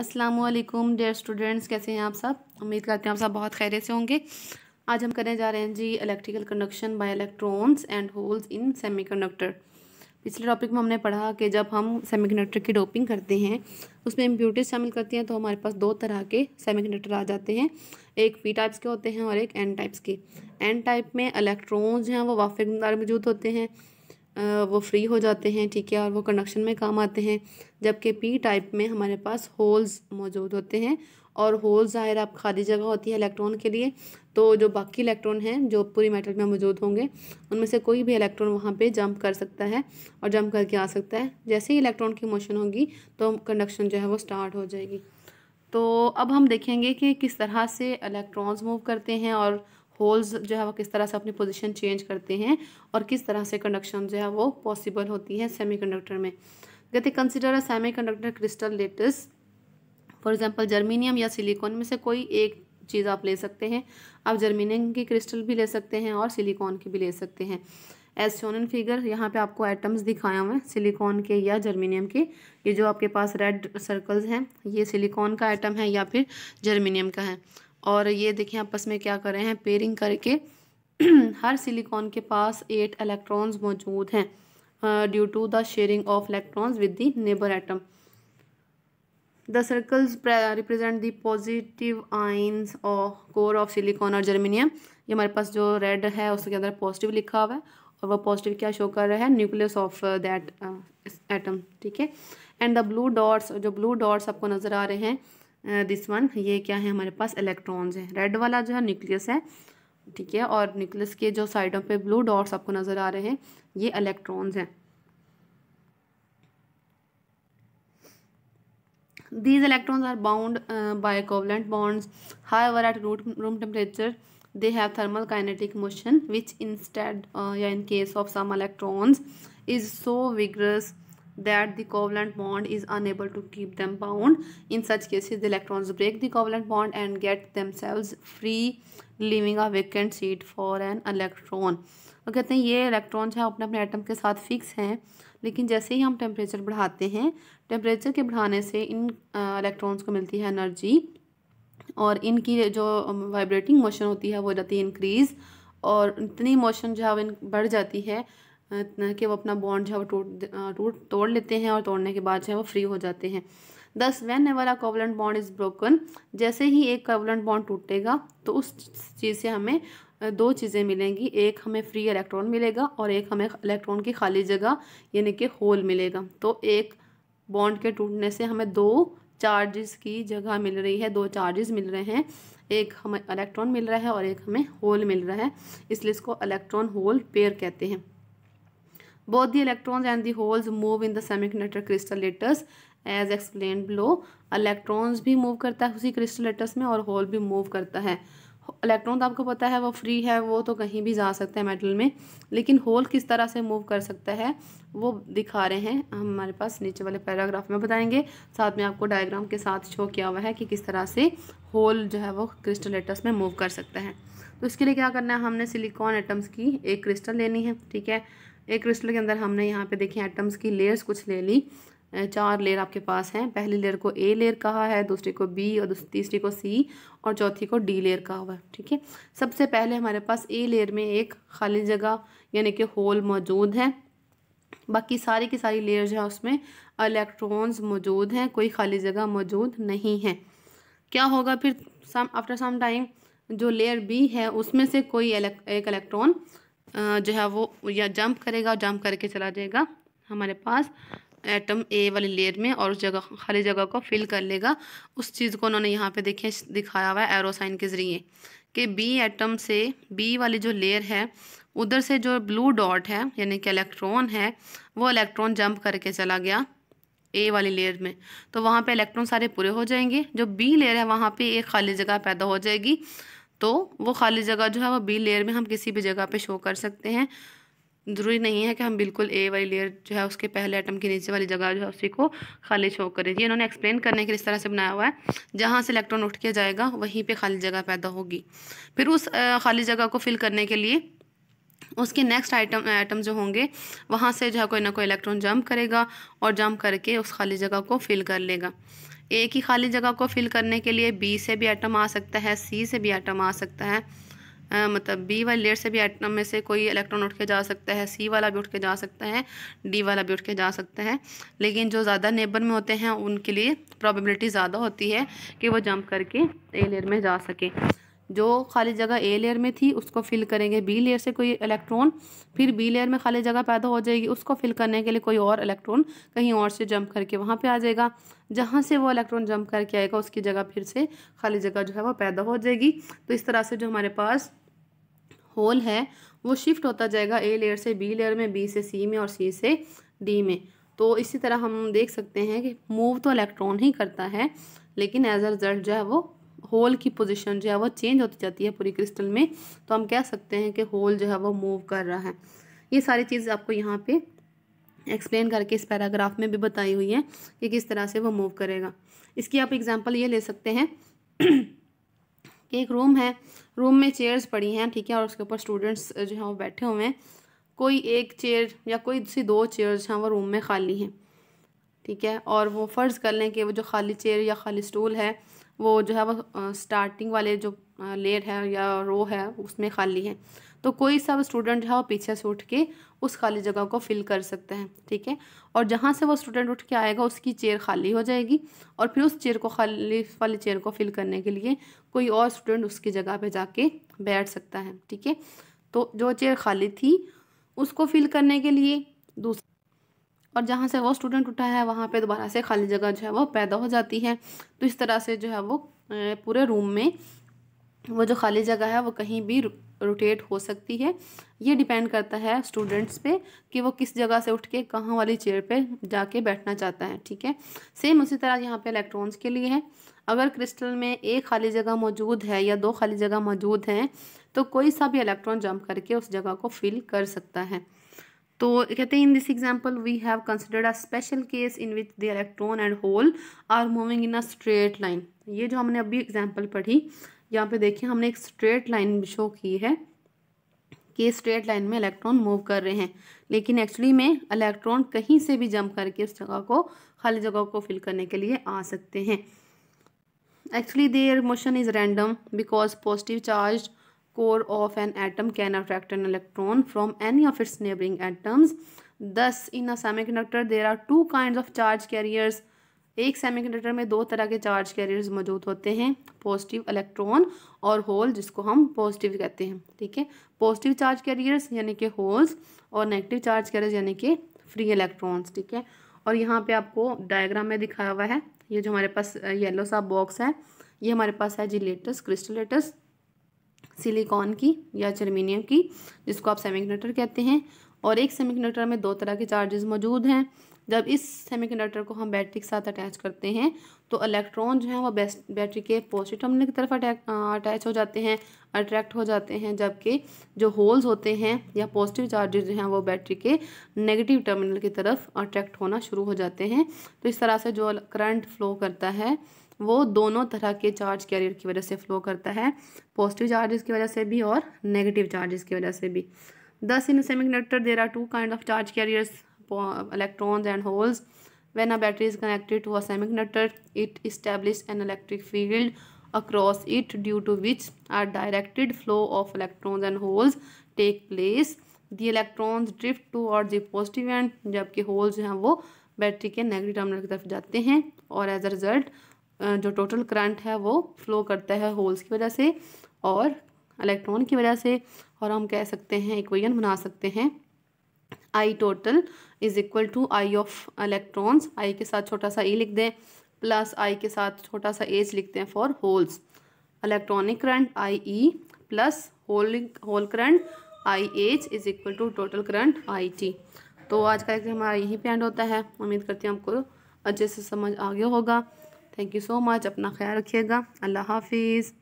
Aslam dear students कैसे हैं आप सब उम्मीद करते हैं आप सब बहुत खैरे से होंगे आज हम करने जा रहे हैं जी electrical conduction by electrons and holes in semiconductor पिछले टॉपिक में हमने पढ़ा कि जब हम सेमीकंडक्टर की डोपिंग करते हैं उसमें इम्प्यूटीज शामिल करते हैं तो हमारे पास दो तरह के सेमीकंडक्टर आ जाते हैं एक पी टाइप्स के होते हैं और एक एन टाइप्स के एन टाइप में इलेक्ट्रॉन्स हैं वो वाफिक मौजूद होते हैं वो फ्री हो जाते हैं ठीक है और वो कंडक्शन में काम आते हैं जबकि पी टाइप में हमारे पास होल्स मौजूद होते हैं और होल ज़ाहिर आप खाली जगह होती है इलेक्ट्रॉन के लिए तो जो बाकी इलेक्ट्रॉन हैं जो पूरी मेटल में मौजूद होंगे उनमें से कोई भी इलेक्ट्रॉन वहाँ पे जंप कर सकता है और जंप करके आ सकता है जैसे ही इलेक्ट्रॉन की मोशन होगी तो कंडक्शन जो है वो स्टार्ट हो जाएगी तो अब हम देखेंगे कि किस तरह से इलेक्ट्रॉन्स मूव करते हैं और होल्स जो है वो किस तरह से अपनी पोजिशन चेंज करते हैं और किस तरह से कंडक्शन जो है वो पॉसिबल होती है सेमीकंडक्टर में कहते consider a conductor crystal lattice for example germanium या सिलिकॉन में से कोई एक चीज़ आप ले सकते हैं आप जर्मीनियम की क्रिस्टल भी ले सकते हैं और सिलिकॉन की भी ले सकते हैं एज शोन फिगर यहाँ पे आपको एटम्स दिखाए हुए हैं सिलिकॉन के या जर्मीनियम के ये जो आपके पास रेड सर्कल्स हैं ये सिलिकॉन का आइटम है या फिर जर्मीनियम का है और ये देखिए आपस में क्या कर रहे हैं पेयरिंग करके हर सिलिकॉन के पास एट इलेक्ट्रॉन्स मौजूद हैं due to the sharing of electrons with the neighbour atom the circles represent the positive ions और कोर ऑफ सिलिकॉन और जर्मिनियम ये हमारे पास जो रेड है उसके अंदर पॉजिटिव लिखा हुआ है और वह पॉजिटिव क्या शो कर रहा है न्यूक्लियस ऑफ दैट एटम ठीक है एंड द ब्लू डॉट्स जो ब्लू डॉट्स आपको नज़र आ रहे हैं दिस वन ये क्या है हमारे पास इलेक्ट्रॉन्स हैं रेड वाला जो है न्यूक्लियस है ठीक है और न्यूक्लियस के जो साइडों पे ब्लू डॉट्स आपको नज़र आ रहे हैं ये इलेक्ट्रॉन्स हैं these electrons are bound by covalent bonds however at root room temperature they have thermal kinetic motion which instead या in case of some electrons is so vigorous that the covalent bond is unable to keep them bound. In such cases, the electrons break the covalent bond and get themselves free, leaving a vacant seat for an electron. और कहते हैं ये electrons हैं अपने अपने atom के साथ fix हैं लेकिन जैसे ही हम टेम्परेचर बढ़ाते हैं टेम्परेचर के बढ़ाने से इन इलेक्ट्रॉन्स को मिलती है एनर्जी और इनकी जो वाइब्रेटिंग मोशन होती है वो जाती है इंक्रीज़ और इतनी मोशन जो है वो बढ़ जाती है कि वो अपना बॉन्ड जो है वो टूट टूट तोड़ लेते हैं और तोड़ने के बाद जो है वो फ्री हो जाते हैं दस वैन एवर वाला कोवलेंट बॉन्ड इज़ ब्रोकन जैसे ही एक कोवलेंट बॉन्ड टूटेगा तो उस चीज़ से हमें दो चीज़ें मिलेंगी एक हमें फ्री इलेक्ट्रॉन मिलेगा और एक हमें इलेक्ट्रॉन की खाली जगह यानी कि होल मिलेगा तो एक बॉन्ड के टूटने से हमें दो चार्जेस की जगह मिल रही है दो चार्जेस मिल रहे हैं एक हमें इलेक्ट्रॉन मिल रहा है और एक हमें होल मिल रहा है इसलिए इसको इलेक्ट्रॉन होल पेयर कहते हैं both the electrons and the holes move in the semiconductor lattice as explained below electrons भी move करता है उसी crystallators में और hole भी move करता है इलेक्ट्रॉन तो आपको पता है वो फ्री है वो तो कहीं भी जा सकते हैं मेटल में लेकिन होल किस तरह से मूव कर सकता है वो दिखा रहे हैं हमारे पास नीचे वाले पैराग्राफ में बताएंगे साथ में आपको डायग्राम के साथ शो किया हुआ है कि किस तरह से होल जो है वो क्रिस्टल क्रिस्टलेटस में मूव कर सकता है तो इसके लिए क्या करना है हमने सिलिकॉन एटम्स की एक क्रिस्टल लेनी है ठीक है एक क्रिस्टल के अंदर हमने यहाँ पे देखिए एटम्स की लेयर्स कुछ ले ली चार लेयर आपके पास हैं पहली लेयर को ए लेयर कहा है दूसरी को बी और तीसरी को सी और चौथी को डी लेयर कहा हुआ है ठीक है सबसे पहले हमारे पास ए लेयर में एक खाली जगह यानी कि होल मौजूद है बाकी सारी की सारी लेयर जो है उसमें इलेक्ट्रॉन्स मौजूद हैं कोई खाली जगह मौजूद नहीं है क्या होगा फिर सम आफ्टर सम टाइम जो लेयर बी है उसमें से कोई एक इलेक्ट्रॉन जो है वो या जंप करेगा और जंप करके चला जाएगा हमारे पास एटम ए वाली लेयर में और उस जगह खाली जगह को फिल कर लेगा उस चीज़ को उन्होंने यहाँ पे देखिए दिखाया हुआ है एरोसाइन के ज़रिए कि बी एटम से बी वाली जो लेयर है उधर से जो ब्लू डॉट है यानी कि इलेक्ट्रॉन है वो इलेक्ट्रॉन जंप करके चला गया ए वाली लेयर में तो वहाँ पे इलेक्ट्रॉन सारे पूरे हो जाएंगे जो बी लेयर है वहाँ पे एक खाली जगह पैदा हो जाएगी तो वो खाली जगह जो है वो बी लेयर में हम किसी भी जगह पे शो कर सकते हैं ज़रूरी नहीं है कि हम बिल्कुल ए वाली लेयर जो है उसके पहले आइटम के नीचे वाली जगह जो है उसी को खाली शो करें ये इन्होंने एक्सप्लेन करने के लिए इस तरह से बनाया हुआ है जहाँ से इलेक्ट्रॉन उठ किया जाएगा वहीं पर खाली जगह पैदा होगी फिर उस खाली जगह को फिल करने के लिए उसके नेक्स्ट आइटम आइटम जो होंगे वहाँ से जो है कोई ना कोई इलेक्ट्रॉन जंप करेगा और जंप करके उस खाली जगह को फिल कर लेगा एक ही खाली जगह को फिल करने के लिए बी से भी आइटम आ सकता है सी से भी आइटम आ सकता है आ, मतलब बी वाली लेयर से भी आइटम में से कोई इलेक्ट्रॉन उठ के जा सकता है सी वाला भी उठ के जा सकता है डी वाला भी उठ के जा सकता है लेकिन जो ज़्यादा नेबर में होते हैं उनके लिए प्रॉबिलिटी ज़्यादा होती है कि वो जंप करके ए लेयर में जा सके जो खाली जगह ए लेयर में थी उसको फिल करेंगे बी लेयर से कोई इलेक्ट्रॉन फिर बी लेयर में खाली जगह पैदा हो जाएगी उसको फिल करने के लिए कोई और इलेक्ट्रॉन कहीं और से जंप करके वहाँ पे आ जाएगा जहाँ से वो इलेक्ट्रॉन जंप करके आएगा उसकी जगह फिर से खाली जगह जो है वो पैदा हो जाएगी तो इस तरह से जो हमारे पास होल है वो शिफ्ट होता जाएगा ए लेयर से बी लेयर में बी से सी में और सी से डी में तो इसी तरह हम देख सकते हैं कि मूव तो इलेक्ट्रॉन ही करता है लेकिन एज अ रिजल्ट जो है वो होल की पोजीशन जो है वो चेंज होती जाती है पूरी क्रिस्टल में तो हम कह सकते हैं कि होल जो है वो मूव कर रहा है ये सारी चीज़ आपको यहाँ पे एक्सप्लेन करके इस पैराग्राफ में भी बताई हुई है कि किस तरह से वो मूव करेगा इसकी आप एग्जांपल ये ले सकते हैं कि एक रूम है रूम में चेयर्स पड़ी हैं ठीक है और उसके ऊपर स्टूडेंट्स जो हैं वो बैठे हुए हैं कोई एक चेयर या कोई सी दो चेयर्स हैं वो रूम में खाली हैं ठीक है और वो फ़र्ज़ कर लें कि वो जो खाली चेयर या खाली स्टूल है वो जो है वो स्टार्टिंग वाले जो लेयर है या रो है उसमें खाली है तो कोई सा स्टूडेंट जो है वो पीछे से उठ के उस खाली जगह को फिल कर सकते हैं ठीक है और जहाँ से वो स्टूडेंट उठ के आएगा उसकी चेयर खाली हो जाएगी और फिर उस चेयर को खाली वाली चेयर को फिल करने के लिए कोई और स्टूडेंट उसकी जगह पर जाके बैठ सकता है ठीक है तो जो चेयर खाली थी उसको फिल करने के लिए दूसरा और जहाँ से वो स्टूडेंट उठा है वहाँ पे दोबारा से खाली जगह जो है वो पैदा हो जाती है तो इस तरह से जो है वो पूरे रूम में वो जो खाली जगह है वो कहीं भी रोटेट हो सकती है ये डिपेंड करता है स्टूडेंट्स पे कि वो किस जगह से उठ के कहाँ वाली चेयर पे जाके बैठना चाहता है ठीक है सेम उसी तरह यहाँ पे इलेक्ट्रॉन्स के लिए है अगर क्रिस्टल में एक खाली जगह मौजूद है या दो खाली जगह मौजूद हैं तो कोई सा भी इलेक्ट्रॉन जंप करके उस जगह को फिल कर सकता है तो कहते हैं in this example we have considered a special case in which the electron and hole are moving in a straight line ये जो हमने अभी एग्जाम्पल पढ़ी यहाँ पे देखिए हमने एक स्ट्रेट लाइन शो की है कि स्ट्रेट लाइन में इलेक्ट्रॉन मूव कर रहे हैं लेकिन एक्चुअली में इलेक्ट्रॉन कहीं से भी जंप करके उस जगह को खाली जगह को फिल करने के लिए आ सकते हैं actually their motion is random because positive charge core of an atom can attract an electron from any of its neighboring atoms. Thus, in a semiconductor, there are two kinds of charge carriers. एक semiconductor में दो तरह के charge carriers मौजूद होते हैं positive electron और whole जिसको हम पॉजिटिव कहते हैं ठीक है पॉजिटिव चार्ज कैरियर्स यानी कि होल्स और नेगेटिव चार्ज कैरियर्स यानी कि फ्री इलेक्ट्रॉन्स ठीक है और यहाँ पे आपको डायग्राम में दिखाया हुआ है ये जो हमारे पास येलो सा बॉक्स है ये हमारे पास है जी लेटेस्ट क्रिस्टल लेटेस्ट सिलिकॉन की या जर्मीनियम की जिसको आप सेमीकंडक्टर कहते हैं और एक सेमीकंडक्टर में दो तरह के चार्जेस मौजूद हैं जब इस सेमीकंडक्टर को हम बैटरी के साथ अटैच करते हैं तो इलेक्ट्रॉन जो हैं वो बैटरी के पॉजिटिव टर्मिनल की तरफ अटैच हो जाते हैं अट्रैक्ट हो जाते हैं जबकि जो होल्स होते हैं या पॉजिटिव चार्जेस जो हैं वो बैटरी के नेगेटिव टर्मिनल की तरफ अट्रैक्ट होना शुरू हो जाते हैं तो इस तरह से जो करंट फ्लो करता है वो दोनों तरह के चार्ज कैरियर की वजह से फ्लो करता है पॉजिटिव चार्जेस की वजह से भी और नेगेटिव चार्जेस की वजह से भी thus in semiconductor there are two kind of charge carriers electrons and holes when a battery is connected to a semiconductor it establish an electric field across it due to which are directed flow of electrons and holes take place the electrons drift to और the positive end जबकि होल्स जो हैं वो battery के negative terminal की तरफ जाते हैं और एज अ रिजल्ट जो टोटल करंट है वो फ्लो करता है होल्स की वजह से और इलेक्ट्रॉन की वजह से और हम कह सकते हैं इक्वेशन बना सकते हैं I total is equal to I of electrons I के साथ छोटा सा ई e लिख दें प्लस आई के साथ छोटा सा एच लिखते हैं for holes electronic current I E plus hole hole current I H is equal to total current I T तो आज का लेक्चर हमारा यहीं पे एंड होता है उम्मीद करती हूँ आपको अच्छे से समझ आ गया होगा थैंक यू सो मच अपना ख्याल रखिएगा अल्लाह हाफिज़